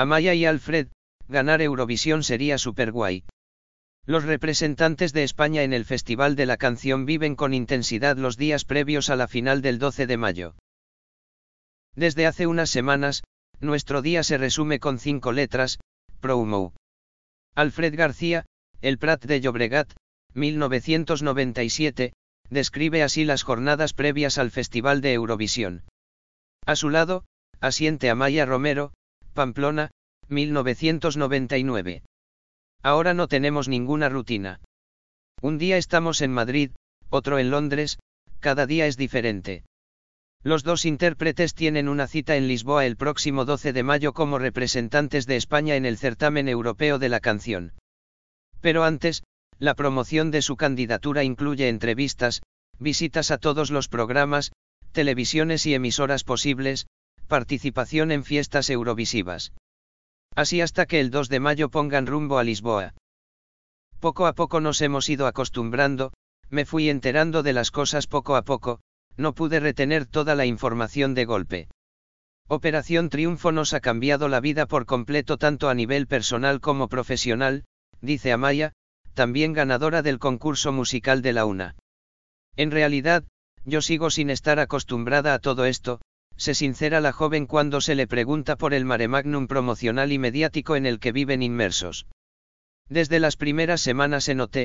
Amaya y Alfred, ganar Eurovisión sería super guay. Los representantes de España en el Festival de la Canción viven con intensidad los días previos a la final del 12 de mayo. Desde hace unas semanas, nuestro día se resume con cinco letras, promo. Alfred García, el Prat de Llobregat, 1997, describe así las jornadas previas al Festival de Eurovisión. A su lado, asiente Amaya Romero, Pamplona, 1999. Ahora no tenemos ninguna rutina. Un día estamos en Madrid, otro en Londres, cada día es diferente. Los dos intérpretes tienen una cita en Lisboa el próximo 12 de mayo como representantes de España en el certamen europeo de la canción. Pero antes, la promoción de su candidatura incluye entrevistas, visitas a todos los programas, televisiones y emisoras posibles, participación en fiestas eurovisivas. Así hasta que el 2 de mayo pongan rumbo a Lisboa. Poco a poco nos hemos ido acostumbrando, me fui enterando de las cosas poco a poco, no pude retener toda la información de golpe. Operación Triunfo nos ha cambiado la vida por completo tanto a nivel personal como profesional, dice Amaya, también ganadora del concurso musical de la UNA. En realidad, yo sigo sin estar acostumbrada a todo esto, se sincera la joven cuando se le pregunta por el mare magnum promocional y mediático en el que viven inmersos. Desde las primeras semanas en OT,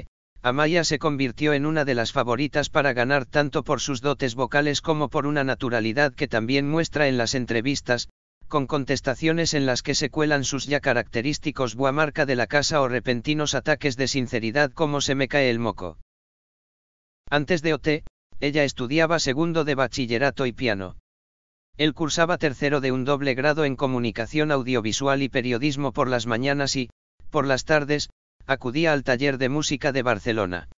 Amaya se convirtió en una de las favoritas para ganar tanto por sus dotes vocales como por una naturalidad que también muestra en las entrevistas, con contestaciones en las que se cuelan sus ya característicos Guamarca de la casa o repentinos ataques de sinceridad como se me cae el moco. Antes de OT, ella estudiaba segundo de bachillerato y piano. Él cursaba tercero de un doble grado en comunicación audiovisual y periodismo por las mañanas y, por las tardes, acudía al taller de música de Barcelona.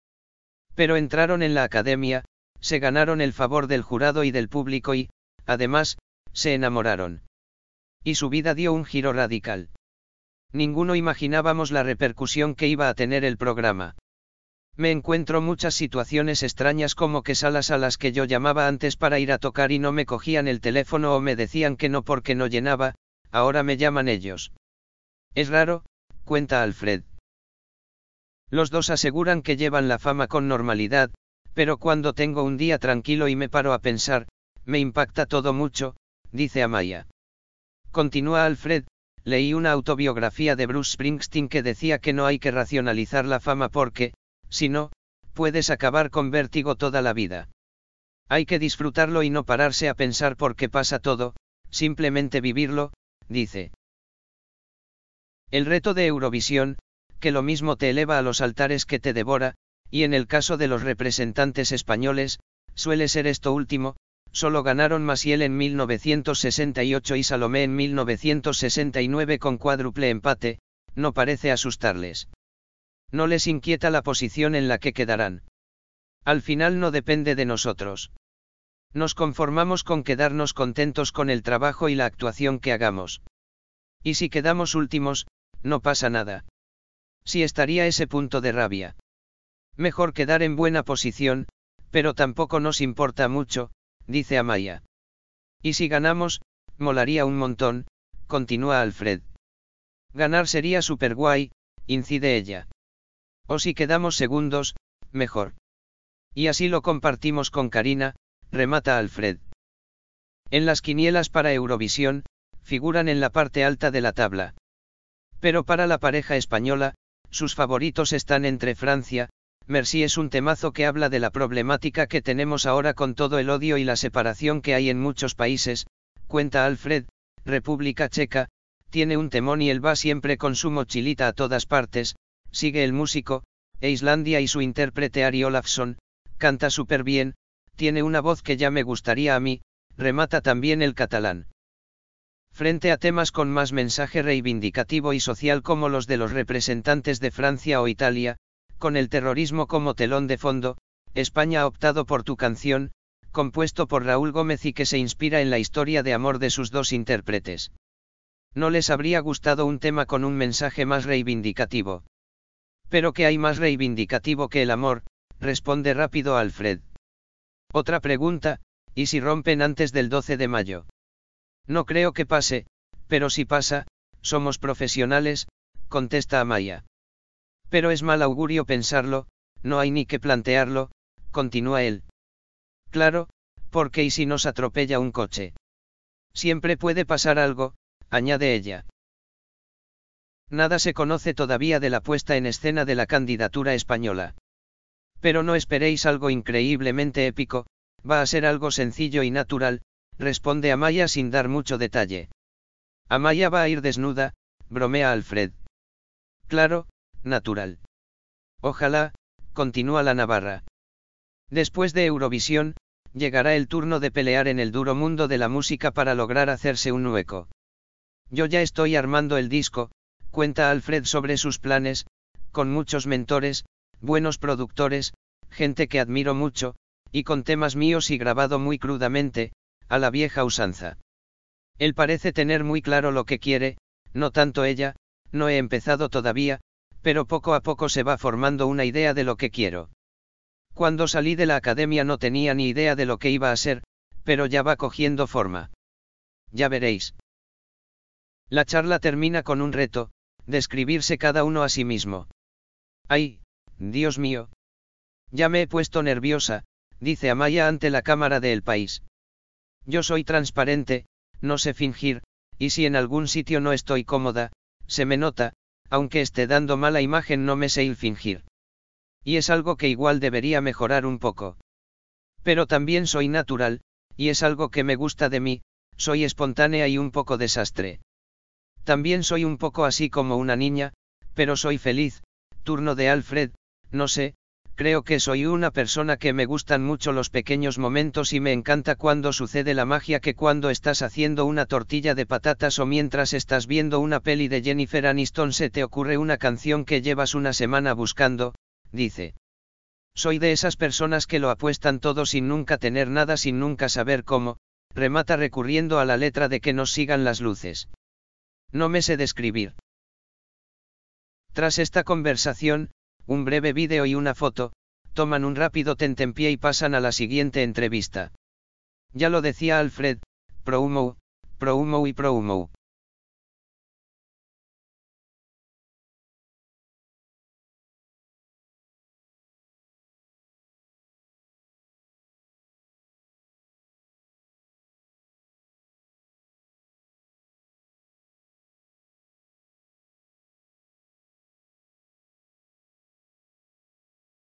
Pero entraron en la academia, se ganaron el favor del jurado y del público y, además, se enamoraron. Y su vida dio un giro radical. Ninguno imaginábamos la repercusión que iba a tener el programa. Me encuentro muchas situaciones extrañas como que salas a las que yo llamaba antes para ir a tocar y no me cogían el teléfono o me decían que no porque no llenaba, ahora me llaman ellos. Es raro, cuenta Alfred. Los dos aseguran que llevan la fama con normalidad, pero cuando tengo un día tranquilo y me paro a pensar, me impacta todo mucho, dice Amaya. Continúa Alfred, leí una autobiografía de Bruce Springsteen que decía que no hay que racionalizar la fama porque, si no, puedes acabar con vértigo toda la vida. Hay que disfrutarlo y no pararse a pensar por qué pasa todo, simplemente vivirlo, dice. El reto de Eurovisión, que lo mismo te eleva a los altares que te devora, y en el caso de los representantes españoles, suele ser esto último, solo ganaron Masiel en 1968 y Salomé en 1969 con cuádruple empate, no parece asustarles. No les inquieta la posición en la que quedarán. Al final no depende de nosotros. Nos conformamos con quedarnos contentos con el trabajo y la actuación que hagamos. Y si quedamos últimos, no pasa nada. Si estaría ese punto de rabia. Mejor quedar en buena posición, pero tampoco nos importa mucho, dice Amaya. Y si ganamos, molaría un montón, continúa Alfred. Ganar sería superguay, guay, incide ella. O si quedamos segundos, mejor. Y así lo compartimos con Karina, remata Alfred. En las quinielas para Eurovisión, figuran en la parte alta de la tabla. Pero para la pareja española, sus favoritos están entre Francia, Merci es un temazo que habla de la problemática que tenemos ahora con todo el odio y la separación que hay en muchos países, cuenta Alfred, República Checa, tiene un temón y él va siempre con su mochilita a todas partes, Sigue el músico, e Islandia y su intérprete Ari Olafsson, canta súper bien, tiene una voz que ya me gustaría a mí, remata también el catalán. Frente a temas con más mensaje reivindicativo y social como los de los representantes de Francia o Italia, con el terrorismo como telón de fondo, España ha optado por tu canción, compuesto por Raúl Gómez y que se inspira en la historia de amor de sus dos intérpretes. No les habría gustado un tema con un mensaje más reivindicativo. Pero que hay más reivindicativo que el amor, responde rápido Alfred. Otra pregunta, ¿y si rompen antes del 12 de mayo? No creo que pase, pero si pasa, somos profesionales, contesta Amaya. Pero es mal augurio pensarlo, no hay ni que plantearlo, continúa él. Claro, ¿por qué ¿y si nos atropella un coche? Siempre puede pasar algo, añade ella. Nada se conoce todavía de la puesta en escena de la candidatura española. Pero no esperéis algo increíblemente épico, va a ser algo sencillo y natural, responde Amaya sin dar mucho detalle. Amaya va a ir desnuda, bromea Alfred. Claro, natural. Ojalá, continúa la Navarra. Después de Eurovisión, llegará el turno de pelear en el duro mundo de la música para lograr hacerse un hueco. Yo ya estoy armando el disco, Cuenta Alfred sobre sus planes, con muchos mentores, buenos productores, gente que admiro mucho, y con temas míos y grabado muy crudamente, a la vieja usanza. Él parece tener muy claro lo que quiere, no tanto ella, no he empezado todavía, pero poco a poco se va formando una idea de lo que quiero. Cuando salí de la academia no tenía ni idea de lo que iba a ser, pero ya va cogiendo forma. Ya veréis. La charla termina con un reto, describirse cada uno a sí mismo. Ay, Dios mío. Ya me he puesto nerviosa, dice Amaya ante la cámara del El país. Yo soy transparente, no sé fingir, y si en algún sitio no estoy cómoda, se me nota, aunque esté dando mala imagen no me sé il fingir. Y es algo que igual debería mejorar un poco. Pero también soy natural, y es algo que me gusta de mí, soy espontánea y un poco desastre. También soy un poco así como una niña, pero soy feliz, turno de Alfred, no sé, creo que soy una persona que me gustan mucho los pequeños momentos y me encanta cuando sucede la magia que cuando estás haciendo una tortilla de patatas o mientras estás viendo una peli de Jennifer Aniston se te ocurre una canción que llevas una semana buscando, dice. Soy de esas personas que lo apuestan todo sin nunca tener nada, sin nunca saber cómo, remata recurriendo a la letra de que nos sigan las luces. No me sé describir. Tras esta conversación, un breve vídeo y una foto, toman un rápido tentempié y pasan a la siguiente entrevista. Ya lo decía Alfred, Promo, Promo y Promo.